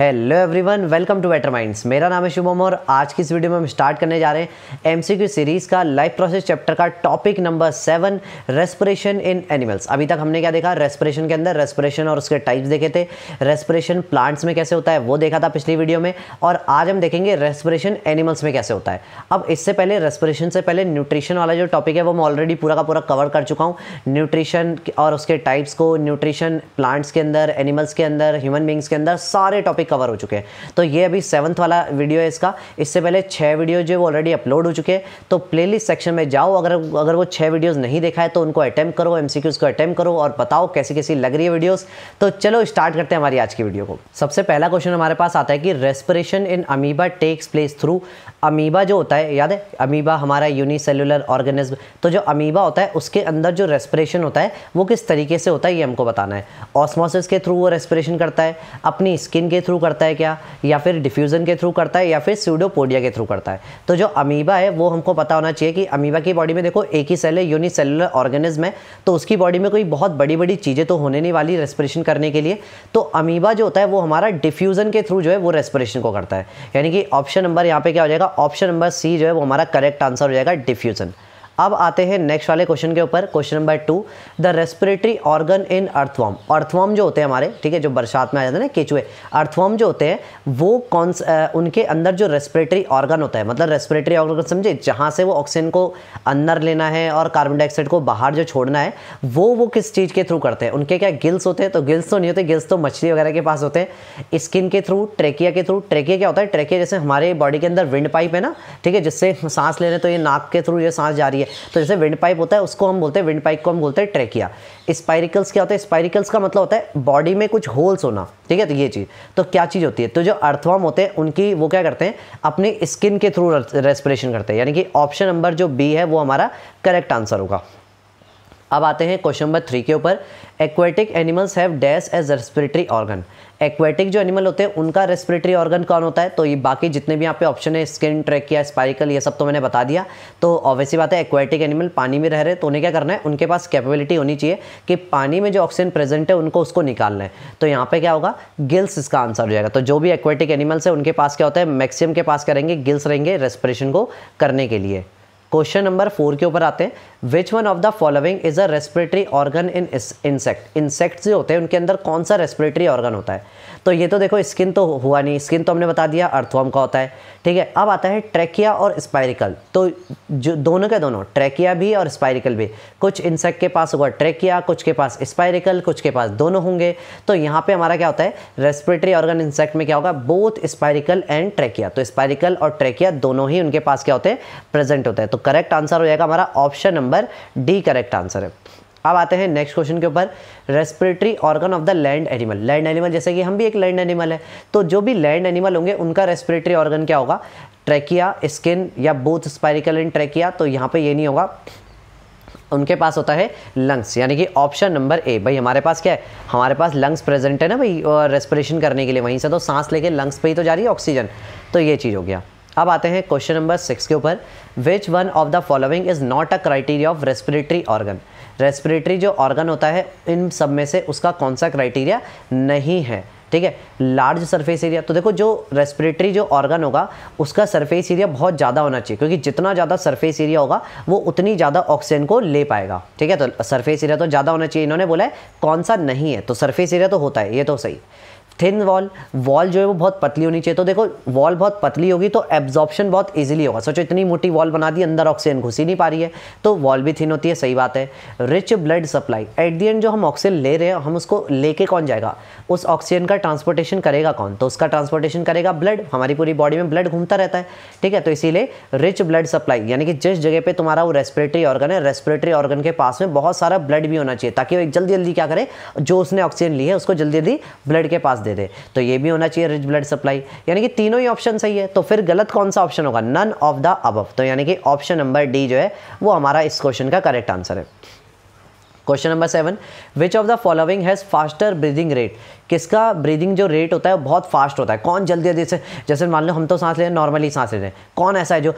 hello everyone welcome to better minds मेरा नाम है शुभम और आज की इस वीडियो में हम स्टार्ट करने जा रहे हैं एमसीक्यू सीरीज़ का लाइफ प्रोसेस चैप्टर का topic number seven respiration in animals अभी तक हमने क्या देखा रेस्पिरेशन के अंदर रेस्पिरेशन और उसके टाइप्स देखे थे रेस्पिरेशन प्लांट्स में कैसे होता है वो देखा था पिछली वीडियो में और आज हम देखेंगे रेस्पिरेशन एनिमल्स में कैसे होता है अब इससे पहले रेस्पिरेशन से पहले न्यूट्रिशन वाला जो टॉपिक है वो मैं ऑलरेडी पूरा का पूरा कवर कर चुका हूँ न्यूट्रिशन और उसके टाइप्स को न्यूट्रिशन प्लांट्स के अंदर एनिमल्स के अंदर ह्यूमन बींग्स के अंदर सारे टॉपिक कवर हो चुके हैं तो ये अभी सेवन्थ वाला वीडियो है इसका इससे पहले छः वीडियो जो ऑलरेडी अपलोड हो चुके हैं तो प्लेलिस्ट सेक्शन में जाओ अगर अगर वो छः वीडियोज नहीं देखा है तो उनको अटैम्प करो एम को अटैम्प्ट करो और बताओ कैसी कैसी लग रही है वीडियोज तो चलो स्टार्ट करते हैं हमारी आज की वीडियो को सबसे पहला क्वेश्चन हमारे पास आता है कि respiration in amoeba takes place through amoeba जो होता है याद है अमीबा हमारा यूनिसेलुलर ऑर्गेनिज्म तो जो अमीबा होता है उसके अंदर जो रेस्पिरेशन होता है वो किस तरीके से होता है ये हमको बताना है ऑस्मोसिस के थ्रू वो रेस्पिरेशन करता है अपनी स्किन के थ्रू करता है क्या या फिर डिफ्यूज़न के थ्रू करता है या फिर सीडोपोडिया के थ्रू करता है तो जो अमीबा है वो हमको पता होना चाहिए कि अमीबा की बॉडी में देखो एक ही सेल है यूनिसेलुलर ऑर्गेनिज्म है तो उसकी बॉडी में कोई बहुत बड़ी बड़ी चीज़ें तो होने नहीं वाली रेस्परेशन करने के लिए तो अमीबा जो होता है वो हमारा डिफ्यूज़न के थ्रू जो है वो रेस्परेशन को करता है यानी कि ऑप्शन नंबर यहाँ पर क्या हो जाएगा ऑप्शन नंबर सी जो है वो हमारा करेक्ट आंसर हो जाएगा डिफ्यूज़न अब आते हैं नेक्स्ट वाले क्वेश्चन के ऊपर question number two the respiratory organ in earthworm earthworm जो होते हैं हमारे ठीक है जो बरसात में आ जाते हैं ना केचुए अर्थवॉम जो होते हैं वो कौन उनके अंदर जो रेस्पिरेटरी ऑर्गन होता है मतलब रेस्पिरेटरी ऑर्गन समझे जहाँ से वो ऑक्सीजन को अंदर लेना है और कार्बन डाइऑक्साइड को बाहर जो छोड़ना है वो वो किस चीज़ के थ्रू करते हैं उनके क्या गिल्स होते हैं तो गिल्स तो नहीं होते गिल्स तो मछली वगैरह के पास होते हैं स्किन के थ्रू ट्रेकिया के थ्रू ट्रेकिया क्या होता है ट्रेकिया जैसे हमारे बॉडी के अंदर विंड पाइप है ना ठीक है जिससे सांस ले रहे हैं तो ये नाक के थ्रू ये सांस जा रही है तो जैसे विंड पाइप होता है उसको हम बोलते हैं विंड पाइप को हम बोलते हैं ट्रेकिया स्पाइरिकल्स क्या होता है स्पाइरिकल्स का मतलब होता है बॉडी में कुछ होल्स होना ठीक है तो ये चीज़ तो क्या चीज़ होती है तो जो अर्थवाम होते हैं उनकी वो क्या करते हैं अपनी स्किन के थ्रू रेस्पिरेशन करते हैं यानी कि ऑप्शन नंबर जो बी है वो हमारा करेक्ट आंसर होगा अब आते हैं क्वेश्चन नंबर थ्री के ऊपर aquatic animals have dash as respiratory organ aquatic जो एनिमल होते हैं उनका रेस्पिरेटरी ऑर्गन कौन होता है तो ये बाकी जितने भी यहाँ पे ऑप्शन है स्किन या स्पाइकल ये सब तो मैंने बता दिया तो ऑब्वियसली बात है एक्वेटिक एनिमल पानी में रह रहे तो उन्हें क्या करना है उनके पास कैपेबिलिटी होनी चाहिए कि पानी में जो ऑक्सीजन प्रेजेंट है उनको उसको निकालना है तो यहाँ पर क्या होगा गिल्स इसका आंसर हो जाएगा तो जो भी एक्वेटिक एनिमल्स है उनके पास क्या होता है मैक्सिमम के पास क्या रहेंगे गिल्स रहेंगे रेस्परेशन को करने के लिए क्वेश्चन नंबर फोर के ऊपर आते हैं which one of the following is a respiratory organ in insect insect जो होते हैं उनके अंदर कौन सा रेस्पिरेटरी ऑर्गन होता है तो ये तो देखो स्किन तो हुआ नहीं स्किन तो हमने बता दिया अर्थवॉर्म का होता है ठीक है अब आता है ट्रैकिया और स्पाइरिकल तो जो दोनों के दोनों ट्रैकिया भी और स्पायरिकल भी कुछ इंसेक्ट के पास होगा ट्रैकिया कुछ के पास स्पायरिकल कुछ के पास दोनों होंगे तो यहाँ पे हमारा क्या होता है रेस्पिरेटरी ऑर्गन इंसेक्ट में क्या होगा बोथ स्पायरिकल एंड ट्रैकिया तो स्पायरिकल और ट्रैकिया दोनों ही उनके पास क्या होते हैं प्रेजेंट होता है तो करेक्ट आंसर हो जाएगा हमारा option number D correct answer है अब आते हैं नेक्स्ट क्वेश्चन के ऊपर respiratory organ of the land animal land animal जैसे कि हम भी एक लैंड एनिमल है तो जो भी लैंड एनिमल होंगे उनका रेस्पिरेटरी ऑर्गन क्या होगा ट्रैकिया स्किन या बोथ स्पाइरिकल एंड ट्रैकिया तो यहाँ पे ये नहीं होगा उनके पास होता है लंग्स यानी कि ऑप्शन नंबर ए भाई हमारे पास क्या है हमारे पास लंग्स प्रेजेंट है ना भाई रेस्पिरेशन करने के लिए वहीं से तो सांस लेके लंग्स पे ही तो जा रही है ऑक्सीजन तो ये चीज़ हो गया अब आते हैं क्वेश्चन नंबर सिक्स के ऊपर which one of the following is not a criteria of respiratory organ respiratory जो ऑर्गन होता है इन सब में से उसका कौन सा क्राइटेरिया नहीं है ठीक है लार्ज सरफेस एरिया तो देखो जो रेस्पिरेटरी जो ऑर्गन होगा उसका सरफेस एरिया बहुत ज़्यादा होना चाहिए क्योंकि जितना ज़्यादा सरफेस एरिया होगा वो उतनी ज़्यादा ऑक्सीजन को ले पाएगा ठीक है तो सरफेस एरिया तो ज़्यादा होना चाहिए इन्होंने बोला है कौन सा नहीं है तो सरफेस एरिया तो होता है ये तो सही थिन वॉल वॉल जो है वो बहुत पतली होनी चाहिए तो देखो वॉल बहुत पतली होगी तो एब्जॉर्प्शन बहुत इजीली होगा सोचो इतनी मोटी वॉल बना दी अंदर ऑक्सीजन घुस ही नहीं पा रही है तो वॉल भी थिन होती है सही बात है rich blood supply at the end जो हम ऑक्सीजन ले रहे हैं हम उसको लेके कौन जाएगा उस ऑक्सीजन का ट्रांसपोर्टेशन करेगा कौन तो उसका ट्रांसपोर्टेशन करेगा ब्लड हमारी पूरी बॉडी में ब्लड घूमता रहता है ठीक है तो इसीलिए रिच ब्लड सप्लाई यानी कि जिस जगह पर तुम्हारा वो रेस्पिरेटरी ऑर्गन है रेस्पिरेटरी ऑर्गन के पास में बहुत सारा ब्लड भी होना चाहिए ताकि वो जल्दी जल्दी क्या करे जो उसने ऑक्सीजन ली है उसको जल्दी जल्दी ब्लड के पास दे दे दे तो ये भी होना चाहिए रिच ब्लड सप्लाई यानी कि तीनों ही ऑप्शन सही है तो फिर गलत कौन सा ऑप्शन होगा नन ऑफ द अब तो यानी कि ऑप्शन नंबर डी जो है वो हमारा इस क्वेश्चन का करेक्ट आंसर है question number seven which of the following has faster breathing rate किसका ब्रीदिंग जो रेट होता है बहुत फास्ट होता है कौन जल्दी जल्दी से जैसे मान लो हम तो सांस ले रहे हैं नॉर्मली सांस ले रहे हैं कौन ऐसा है जो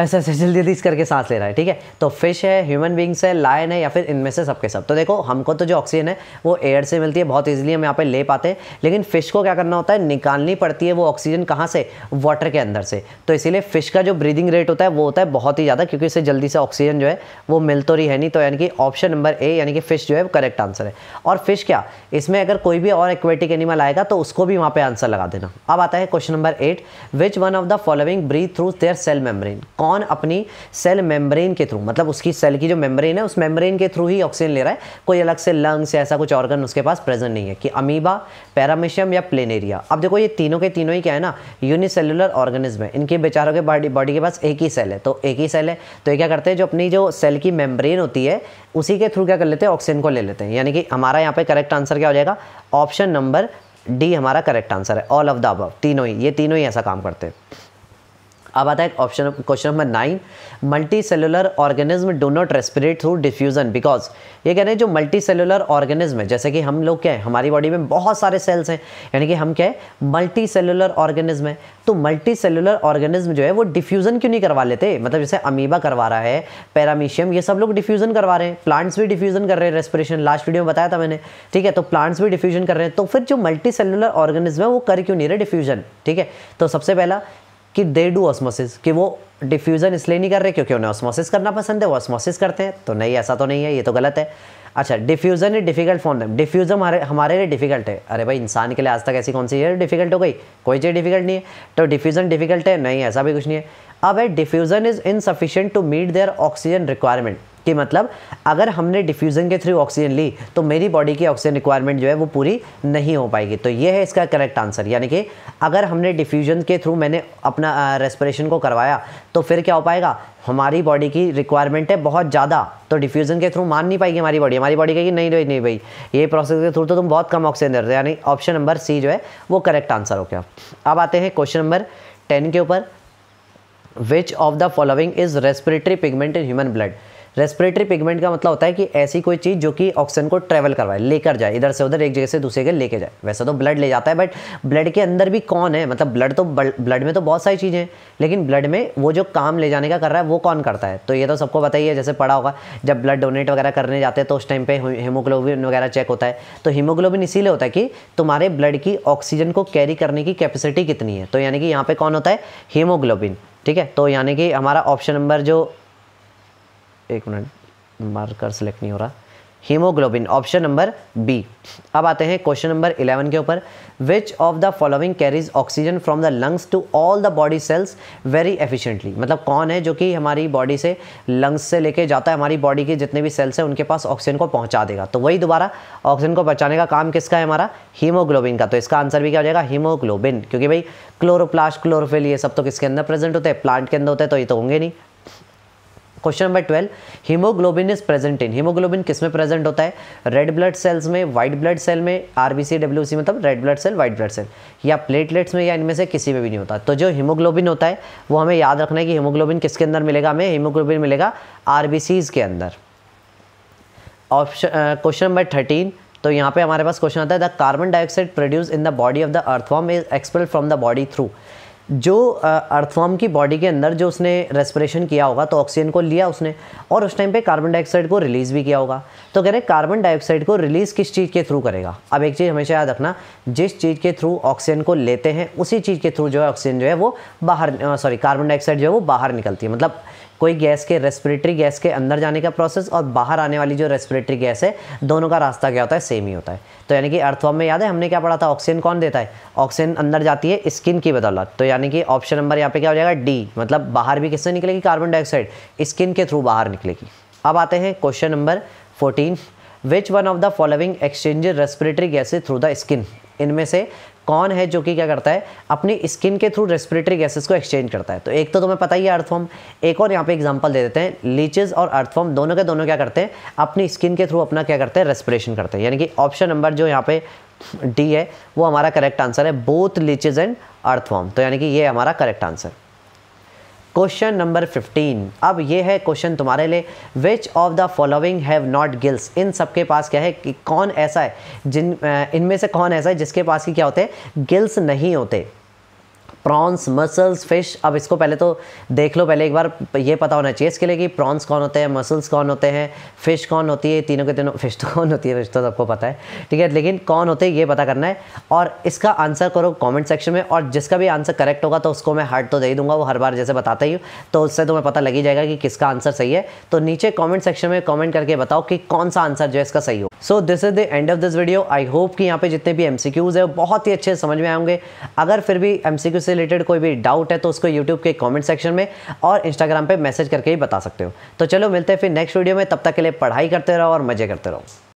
ऐसे हाँ, ऐसे जल्दी जल्दी करके सांस ले रहा है ठीक है तो फिश है ह्यूमन बींग्स है लायन है या फिर इनमें से सबके सब तो देखो हमको तो जो ऑक्सीजन है वो एयर से मिलती है बहुत ईजिली हम यहाँ पर ले पाते हैं लेकिन फ़िश को क्या करना होता है निकालनी पड़ती है वो ऑक्सीजन कहाँ से वाटर के अंदर से तो इसीलिए फ़िश का जो ब्रीदिंग रेट होता है वो होता है बहुत ही ज़्यादा क्योंकि इससे जल्दी से ऑक्सीजन जो है वो मिल तो रही है नहीं तो यानी कि ऑप्शन नंबर ए यानी कि फ़िश जो है करेक्ट आंसर है और फ़िश क्या इसमें अगर कोई भी और एक्वेटिक एनिमल आएगा तो उसको भी वहाँ पर आंसर लगा देना अब आता है question number eight which one of the following breathe through their cell membrane कौन अपनी सेल मेम्ब्रेन के थ्रू मतलब उसकी सेल की जो मेम्ब्रेन है उस मेम्ब्रेन के थ्रू ही ऑक्सीजन ले रहा है कोई अलग से लंग्स या ऐसा कुछ ऑर्गन उसके पास प्रेजेंट नहीं है कि अमीबा पैरामिशियम या प्लेनेरिया अब देखो ये तीनों के तीनों ही क्या है ना यूनिसेलुलर ऑर्गेनिज्म है इनके बेचारों के बॉडी बॉडी के पास एक ही सेल है तो एक ही सेल है तो ये क्या करते हैं जो अपनी जो सेल की मेम्ब्रेन होती है उसी के थ्रू क्या कर लेते हैं ऑक्सीजन को ले लेते हैं यानी कि हमारा यहाँ पे करेक्ट आंसर क्या हो जाएगा ऑप्शन नंबर डी हमारा करेक्ट आंसर है ऑल ऑफ द अबव तीनों ही ये तीनों ही ऐसा काम करते हैं अब आता है option question number nine multicellular organism do not respirate through diffusion because ये कह रहे हैं जो मल्टी सेलुलर ऑर्गेनिज्म है जैसे कि हम लोग क्या है हमारी बॉडी में बहुत सारे सेल्स हैं यानी कि हम क्या है मल्टी सेलुलर ऑर्गेनिज्म है तो मल्टी सेलुलर ऑर्गेनिज्म जो है वो डिफ्यूज़न क्यों नहीं करवा लेते मतलब जैसे अमीबा करवा रहा है पैरामीशियम ये सब लोग डिफ्यूज़न करवा रहे हैं प्लांट्स भी डिफ्यूज़न कर रहे हैं रेस्पिरेशन लास्ट वीडियो में बताया था मैंने ठीक है तो प्लांट्स भी डिफ्यूजन कर रहे हैं तो फिर जो मल्टी सेलुलर ऑर्गेनिज्म है वो कर क्यों नहीं रहे डिफ्यूजन ठीक है तो सबसे पहला कि दे डू ऑस्मोसिस कि वो डिफ्यूज़न इसलिए नहीं कर रहे क्योंकि उन्हें ऑस्मोसिस करना पसंद है वो ऑस्मोसिस करते हैं तो नहीं ऐसा तो नहीं है ये तो गलत है अच्छा diffusion is difficult for them diffusion हमारे हमारे लिए डिफिकल्ट है अरे भाई इंसान के लिए आज तक ऐसी कौन सी चीज़ डिफिकल्ट हो गई कोई चीज़ डिफिकल्ट नहीं है तो डिफ्यूज़न डिफिकल्ट है नहीं ऐसा भी कुछ नहीं है अब है diffusion is insufficient to meet their oxygen requirement कि मतलब अगर हमने डिफ्यूज़न के थ्रू ऑक्सीजन ली तो मेरी बॉडी की ऑक्सीजन रिक्वायरमेंट जो है वो पूरी नहीं हो पाएगी तो ये है इसका करेक्ट आंसर यानी कि अगर हमने डिफ्यूज़न के थ्रू मैंने अपना रेस्परेशन को करवाया तो फिर क्या हो पाएगा हमारी बॉडी की रिक्वायरमेंट है बहुत ज़्यादा तो डिफ्यूज़न के थ्रू मान नहीं पाएगी हमारी बॉडी हमारी बॉडी कहेगी नहीं नहीं नहीं भाई ये प्रोसेस के थ्रू तो तुम बहुत कम ऑक्सीजन दे रहे हो यानी ऑप्शन नंबर सी जो है वो करेक्ट आंसर हो गया अब आते हैं क्वेश्चन नंबर टेन के ऊपर which of the following is respiratory pigment in human blood respiratory pigment का मतलब होता है कि ऐसी कोई चीज़ जो कि ऑक्सीजन को ट्रैवल करवाए लेकर जाए इधर से उधर एक जगह से दूसरे जगह लेके जाए वैसे तो ब्लड ले जाता है बट ब्लड के अंदर भी कौन है मतलब ब्लड तो ब्लड में तो बहुत सारी चीज़ें हैं लेकिन ब्लड में वो जो काम ले जाने का कर रहा है वो कौन करता है तो ये तो सबको ही है जैसे पड़ा होगा जब ब्लड डोनेट वगैरह करने जाते हैं तो उस टाइम पर हीमोग्लोबिन वगैरह चेक होता है तो हीमोग्लोबिन इसीलिए होता है कि तुम्हारे ब्लड की ऑक्सीजन को कैरी करने की कैपेसिटी कितनी है तो यानी कि यहाँ पर कौन होता है हीमोग्लोबिन ठीक है तो यानी कि हमारा ऑप्शन नंबर जो एक मिनट मार्कर सेलेक्ट नहीं हो रहा हीमोग्लोबिन ऑप्शन नंबर बी अब आते हैं क्वेश्चन नंबर इलेवन के ऊपर which of the following carries oxygen from the lungs to all the body cells very efficiently मतलब कौन है जो कि हमारी बॉडी से लंग्स से लेके जाता है हमारी बॉडी के जितने भी सेल्स हैं उनके पास ऑक्सीजन को पहुंचा देगा तो वही दोबारा ऑक्सीजन को पहुँचाने का काम किसका है हमारा हीमोग्लोबिन का तो इसका आंसर भी क्या हो जाएगा हीमोग्लोबिन क्योंकि भाई क्लोरोप्लास्ट क्लोरोफिल ये सब तो किसके अंदर प्रेजेंट होते हैं प्लांट के अंदर होते हैं तो ये तो होंगे नहीं question number twelve haemoglobin is present in haemoglobin किस में प्रेजेंट होता है रेड ब्लड सेल्स में व्हाइट ब्लड सेल में आरबीसी सी मतलब red blood cell white blood cell या प्लेटलेट्स में या इनमें से किसी में भी नहीं होता तो जो हीमोग्लोबिन होता है वो हमें याद रखना है कि हीमोग्लोबिन किसके अंदर मिलेगा हमें हीमोग्लोबिन मिलेगा आर के अंदर ऑप्शन क्वेश्चन नंबर थर्टीन तो यहाँ पे हमारे पास क्वेश्चन आता है the carbon dioxide produce in the body of the earthworm is expelled from the body through जो अर्थवर्म की बॉडी के अंदर जो उसने रेस्परेशन किया होगा तो ऑक्सीजन को लिया उसने और उस टाइम पे कार्बन डाइऑक्साइड को रिलीज़ भी किया होगा तो कह रहे हैं कार्बन डाइऑक्साइड को रिलीज़ किस चीज़ के थ्रू करेगा अब एक चीज़ हमेशा याद रखना जिस चीज़ के थ्रू ऑक्सीजन को लेते हैं उसी चीज़ के थ्रू जो है ऑक्सीजन जो है वो बाहर सॉरी कार्बन डाइऑक्साइड जो है वो बाहर निकलती है मतलब कोई गैस के रेस्पिरेटरी गैस के अंदर जाने का प्रोसेस और बाहर आने वाली जो रेस्पिरेटरी गैस है दोनों का रास्ता क्या होता है सेम ही होता है तो यानी कि अर्थवॉर्म में याद है हमने क्या पढ़ा था ऑक्सीजन कौन देता है ऑक्सीजन अंदर जाती है स्किन की बदौलत तो यानी कि ऑप्शन नंबर यहाँ पे क्या हो जाएगा डी मतलब बाहर भी किससे निकलेगी कार्बन डाइऑक्साइड स्किन के थ्रू बाहर निकलेगी अब आते हैं question number fourteen which one of the following exchange respiratory gases through the skin इनमें से कौन है जो कि क्या करता है अपनी स्किन के थ्रू रेस्पिरेटरी गैसेस को एक्सचेंज करता है तो एक तो तुम्हें पता ही है अर्थफॉर्म एक और यहाँ पे एग्जांपल दे देते हैं लीचेस और अर्थफॉर्म दोनों के दोनों क्या करते हैं अपनी स्किन के थ्रू अपना क्या करते हैं रेस्पिरेशन करते हैं यानी कि ऑप्शन नंबर जो यहाँ पे डी है वो हमारा करेक्ट आंसर है बोथ लीचेज एंड अर्थफॉर्म तो यानी कि ये हमारा करेक्ट आंसर क्वेश्चन नंबर 15 अब ये है क्वेश्चन तुम्हारे लिए which of the following have not gills इन सब के पास क्या है कि कौन ऐसा है जिन इनमें से कौन ऐसा है जिसके पास ही क्या होते हैं गिल्स नहीं होते प्रॉन्स मसल्स फिश अब इसको पहले तो देख लो पहले एक बार ये पता होना चाहिए इसके लिए कि प्रॉन्स कौन होते हैं मसल्स कौन होते हैं फिश कौन होती है तीनों के तीनों फिश तो कौन होती है फिश तो सबको पता है ठीक है लेकिन कौन होते हैं ये पता करना है और इसका आंसर करो कॉमेंट सेक्शन में और जिसका भी आंसर करेक्ट होगा तो उसको मैं हार्ट तो दे दूंगा वो हर बार जैसे बताता ही हूँ तो उससे तुम्हें पता लगी जाएगा कि किसका आंसर सही है तो नीचे कॉमेंट सेक्शन में कॉमेंट करके बताओ कि कौन सा आंसर जो है इसका सही हो so this is the end of this video I hope कि यहाँ पे जितने भी एम है वो बहुत ही अच्छे समझ में आएंगे अगर फिर भी एम से से रिलेटेड कोई भी डाउट है तो उसको यूट्यूब के कॉमेंट सेक्शन में और इंस्टाग्राम पर मैसेज करके ही बता सकते हो तो चलो मिलते हैं फिर नेक्स्ट वीडियो में तब तक के लिए पढ़ाई करते रहो और मज़े करते रहो